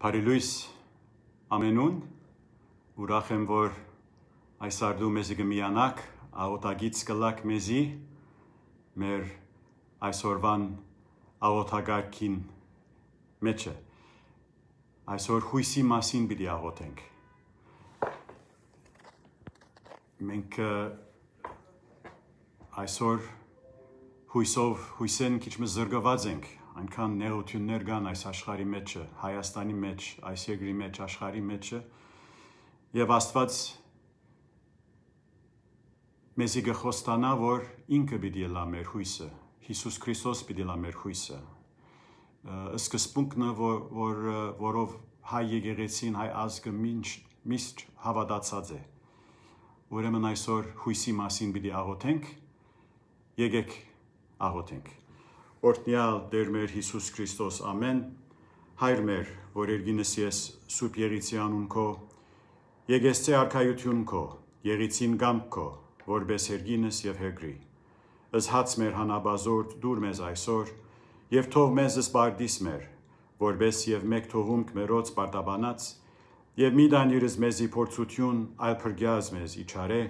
Փարիլույս ամենուն ուրախ եմ որ այս արդու մեզի գմիանակ աղոտագից կլակ մեզի մեր այսօրվան աղոտագարքին մեջը այսօր հույսի մասին պիտի աղոտենք մենք այսօր հույսով հույսեն քիչ մը զրկված ենք այնքան նեղություններ կան այս աշխարհի մեջը, Հայաստանի մեջ, այս երկրի մեջ, աշխարհի մեջը, եւ Աստված մեզի գխոստանա, որ ինքը պիտի լա մեր հույսը, Հիսուս Քրիստոս պիտի լա մեր հույսը։ Սկզբունքն է, որ որ որով հայ եկեղեցին, հայ ազգը մինչ միշտ հավատացած է։ Ուրեմն այսօր հույսի մասին պիտի աղոթենք։ Եկեք աղոթենք։ Օրտնյալ Տեր մեր Հիսուս Քրիստոս ամեն հայր մեր, որ երգինս ես սուրբ Եղիցյանուն քո, եգեսցե արքայություն քո, Եղիցին գամք քո, որբես երգինս եւ հեգրի։ Զհաց մեր հանաբազորդ դուր մեզ այսօր եւ թող մեզ զբարդիս մեր, որբես եւ մեկ թողումք մերոց պարտաբանած եւ մի դանիրս մեզի փորձություն, այլ փրկյազ մեզ իջարե,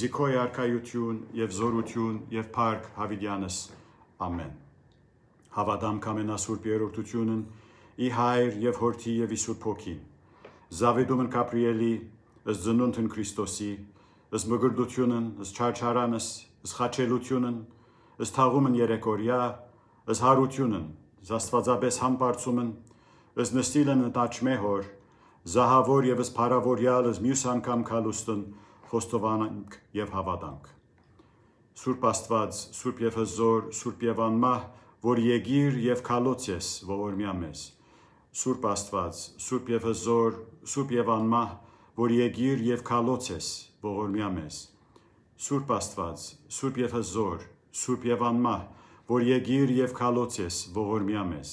զիքոյ արքայություն եւ զորություն եւ փառք հավիդյանս։ Ամեն։ Հավատամ կամենասուրբ երորդությունն ի հայր եւ հորթի եւ Իսուր փոքին։ Զավեդումն Կապրիելի, ըս ծնունդն Քրիստոսի, ըս մգրդությունն, ըս չարչարանս, ըս խաչելությունն, ըս թաղումն երեկորյա, ըս հարությունն, ըս աստվածաբես համբարձումն, ըս նստիլն ընտաճմե հոր, զահավոր եւ ըս փարավորյալ ըս մյուս անգամ քալուստն խոստովանանք եւ հավատանք։ Սուրբ Աստված, Սուրբ Եփեսոր, Սուրբ Եվանմահ որ եկիր եւ քալոց ես ողորմյա մեզ Սուրբ Աստված Սուրբ եւ հզոր Սուրբ եւ անմահ որ եկիր եւ քալոց ես ողորմյա մեզ Սուրբ Աստված Սուրբ եւ հզոր Սուրբ եւ անմահ որ եկիր եւ քալոց ես ողորմյա մեզ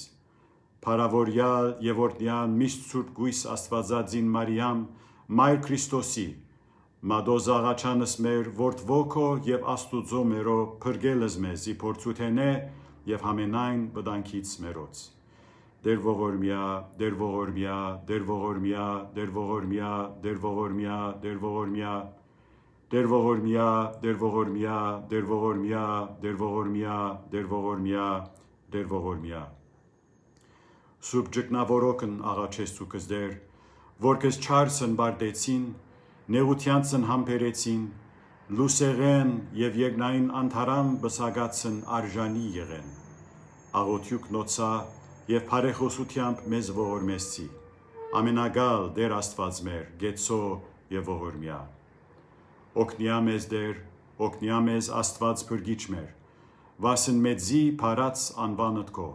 Փարավորյա եւ օրդյան միշտ Սուրբ Գույս Աստվածածին Մարիամ Մայր Քրիստոսի Մադոզ աղաչանս մեր, որդ ոգո և աստուծո մերո պրգելս մեզ իպորձութեն է, եւ համենայն բդանքից մերոց։ Դեր ողորմյա, դեր ողորմյա, դեր ողորմյա, դեր ողորմյա, դեր ողորմյա, դեր ողորմյա, դեր ողորմյա, դեր ողորմյա, դեր ողորմյա, դեր ողորմյա, դեր ողորմյա, դեր ողորմյա։ Սուրբ ճկնավորոքն աղաչեցուկս դեր, որ կս չարսն բարդեցին, նեղությանցն համբերեցին, լուսեղեն եւ եգնային անթարան բսագացն արժանի եղեն աղոթյուկ նոցա եւ բարեխոսությամբ մեզ ողորմեսցի ամենագալ դեր աստված մեր գեցո եւ ողորմյա օգնյա մեզ դեր օգնյա մեզ աստված բրգիչ մեր վասն մեծի փարած անվանդ քո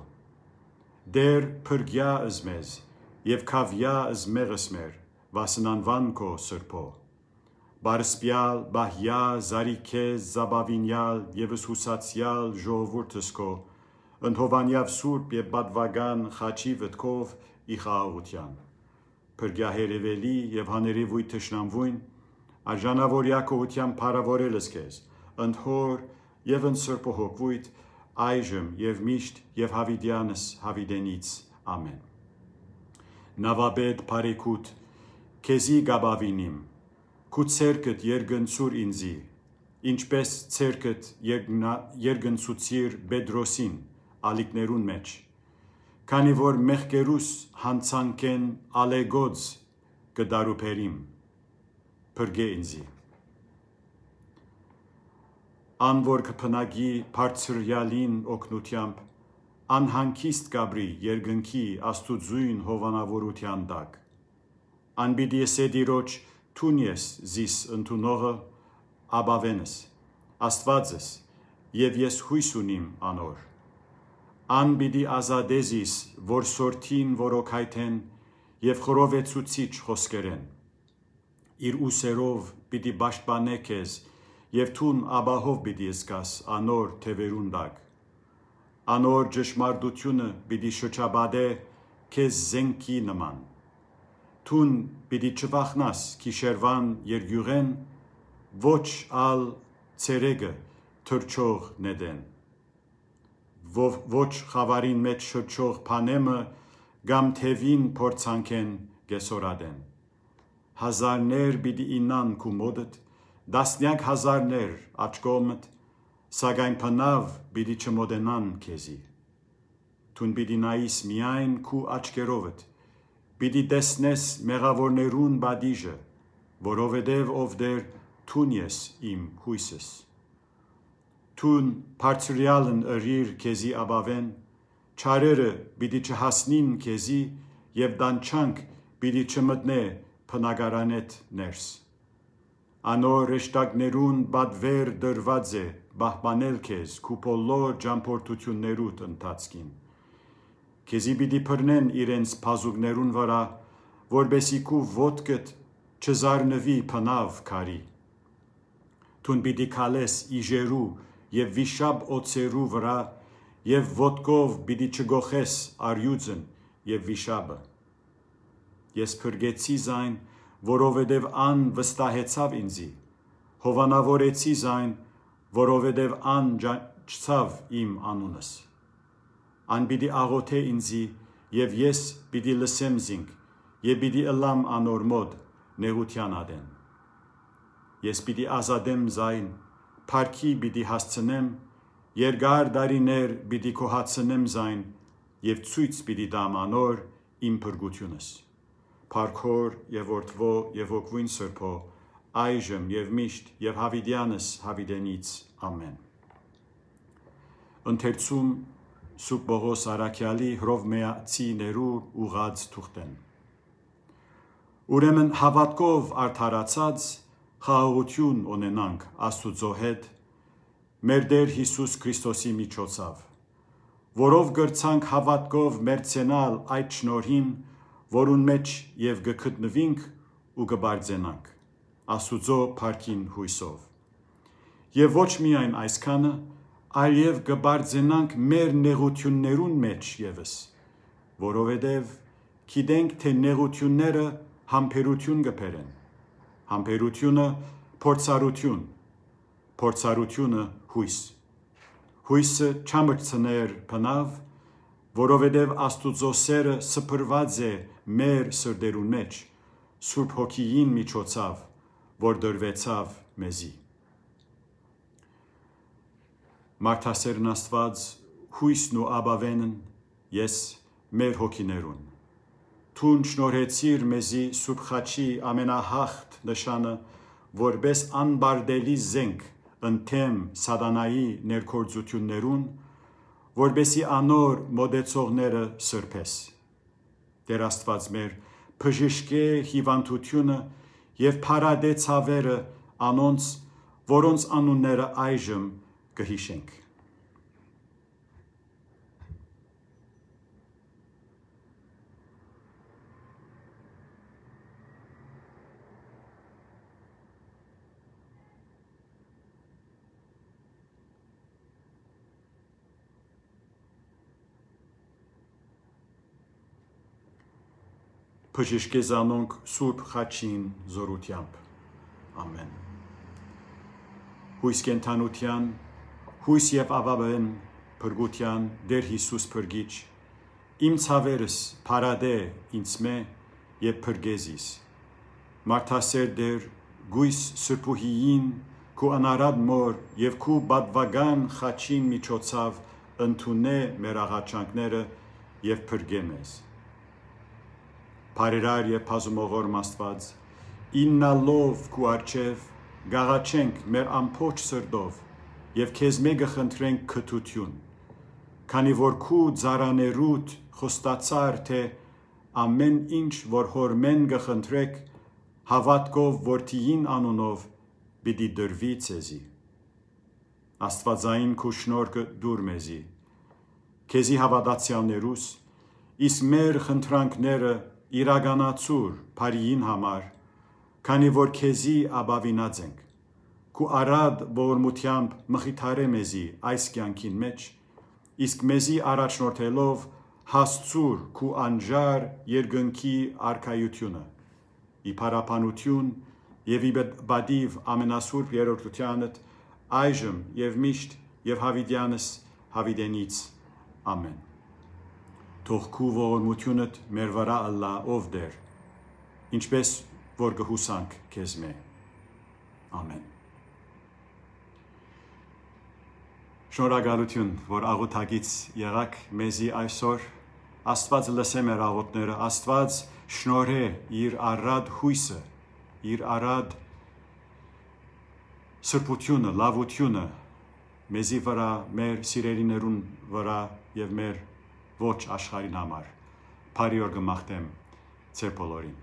դեր բրգյա ըզ մեզ եւ քավյա ըզ մեղս մեր վասն անվան քո սրբո Բարսպյալ, բահյա, զարիքե, զաբավինյալ եւս հուսացյալ ժողովուրդս քո ընդհովանյավ սուրբ եւ բադվագան խաչի վտքով ի խաղաղության փրկյահերևելի եւ հաներևույթ թշնամվույն արժանավոր յակողության փառավորելս քեզ ընդհոր եւ ընսրփողոքույթ այժմ եւ միշտ եւ հավիդյանս հավիդենից ամեն նավաբեդ բարեկուտ քեզի գաբավինիմ Քու ցերկդ երգնցուր ինձի, ինչպես ցերկդ երգնցուցիր Բեդրոսին ալիքներուն մեջ։ Քանի որ մեղկերուս հանցանքեն ալեգոց կդարուփերիմ։ Փրկե ինձի։ Ան որ կփնագի բարձրյալին օկնությամբ անհանքիստ գաբրի երգնքի աստուծույն հովանավորության տակ անբիդի սեդիրոջ Թուն ես զիս ընդունողը աբավենս, աստվածս, և ես հույս ունիմ անոր։ Ան բիդի ազադեզիս, որ սորդին որոքայթեն և խորովեցուցիչ խոսկերեն։ Իր ուսերով պիտի բաշտպանեք ես և թուն աբահով պիտի զգաս անոր թևերունդակ։ Անոր ճշմարդությունը պիտի շոչաբադե քեզ զենքի նման։ Թուն պիտի չվախնաս քիշերվան երգյուղեն, ոչ ալ ցերեգը թրչող նեդեն։ Ով ոչ խավարին մեջ շրջող փանեմը գամ թևին փորձանքեն գեսորադեն։ Հազարներ պիտի ինան քու մոդդ, դասնյակ հազարներ աչքոմդ, սակայն փնավ պիտի չմոդենան քեզի։ Թուն պիտի նայիս միայն քու աչքերովդ Պիտի տեսնես մեղավորներուն բադիժը, որովհետև ով դեր թուն ես իմ հույսս։ Թուն բարձրյալն ըրիր քեզի աբավեն, չարերը պիտի չհասնին քեզի եւ դանչանք պիտի չմտնե փնագարանետ ներս։ Անո ռեշտակներուն բադվեր դրված է բահբանել քեզ կուպոլո ջամփորդություններուդ ընթացքին քեզի պիտի փռնեն իրենց փազուկներուն վրա, որբեսի քու ոտքդ չզարնվի փնավ քարի։ Տուն պիտի քալես իջերու եւ վիշապ օծերու վրա եւ ոտքով պիտի չգողես արյուծն եւ վիշաբը։ Ես փրկեցի զայն, որովհետև ան վստահեցավ ինձի։ Հովանավորեցի զայն, որովհետև ան ճանչցավ իմ անունս այն պիտի աղոթե ինձի եւ ես պիտի լսեմ զինք եւ պիտի ըլամ անոր մոտ նեղության ադեն ես պիտի ազատեմ զայն փարքի պիտի հասցնեմ երկար դարիներ պիտի կոհացնեմ զայն եւ ցույց պիտի տամ անոր իմ փրկությունս փարքոր եւ որդվո եւ ոգվին սրբո այժմ եւ միշտ եւ հավիդյանս հավիդենից ամեն ընթերցում Սուրբ Պողոս Արաքյալի հրովմեացիներու ուղած թուղթեն։ Ուրեմն հավատքով արդարացած խաղաղություն ունենանք Աստուծո հետ մեր Տեր Հիսուս Քրիստոսի միջոցով, որով գրցանք հավատքով մերցենալ այդ շնորհին, որուն մեջ եւ գտնվինք ու կբարձենանք Աստուծո փառքին հույսով։ Եվ ոչ միայն այսքանը, այս այլև գբարձենանք մեր նեղություններուն մեջ եւս, որովհետեւ գիտենք թե նեղությունները համբերություն կբերեն։ Համբերությունը փորձառություն, փորձառությունը հույս։ Հույսը չամրցներ բնավ, որովհետև Աստուծո սերը սփռված է մեր սրդերուն մեջ Սուրբ Հոգիին միջոցով, որ դրվեցավ մեզի մարդասերն Աստված հույսն ու աբավենն ես մեր հոգիներուն։ Թուն շնորհեցիր մեզի Սուրբ Խաչի ամենահախտ նշանը, որբես անբարդելի զենք ընդեմ սադանայի ներկործություններուն, որբեսի անոր մոդեցողները սրբես։ Տեր Աստված մեր բժշկե հիվանդությունը եւ փարադե ցավերը անոնց, որոնց անունները այժմ կհիշենք։ Բժիշկեզանոնք Սուրբ Խաչին զորությամբ։ Ամեն։ Հույս կենթանության հույս եւ ավավեն փրկության դեր Հիսուս փրկիչ իմ ցավերս փարադե ինձ մե եւ փրկեզիս մարտասեր դեր գույս սրբուհիին քու անարադ մոր եւ քու բադվագան խաչին միջոցով ընդունե մեր աղաչանքները եւ փրկեմես բարերար եւ բազումողոր մաստված իննալով քու արչեվ գաղաչենք մեր ամբողջ սրտով եւ քեզ մեկը խնդրենք քթություն քանի որ քու ծարաներուտ խոստացար թե ամեն ինչ որ հոր մեն գխնդրեք հավատքով որթիին անունով պիտի դրվի ցեզի աստվածային քու շնորհը դուր մեզի քեզի հավատացյալներուս իսկ մեր խնդրանքները իրականացուր բարիին համար քանի որ քեզի աբավինած ենք Կու արադ ողորմությամբ մխիթարե մեզի այս կյանքին մեջ, իսկ մեզի առաջնորդելով հասցուր կու անջար երգնքի արքայությունը։ Ի պարապանություն և ի բադիվ ամենասուրպ երորդությանըտ այժմ և միշտ և հավիդյանս հավիդենից ամեն։ Թող կու ողորմությունըտ մեր վրա ալլա ով դեր, ինչպես որ գհուսանք կեզ մե։ Ամեն։ Շնորհակալություն, որ աղոթագից եղաք մեզի այսօր։ Աստված լսեմ էր աղոթները, Աստված շնորհ է իր առատ հույսը, իր առատ սրբությունը, լավությունը մեզի վրա, մեր սիրելիներուն վրա եւ մեր ոչ աշխարհին համար։ Բարի օր գմախտեմ ցե բոլորին։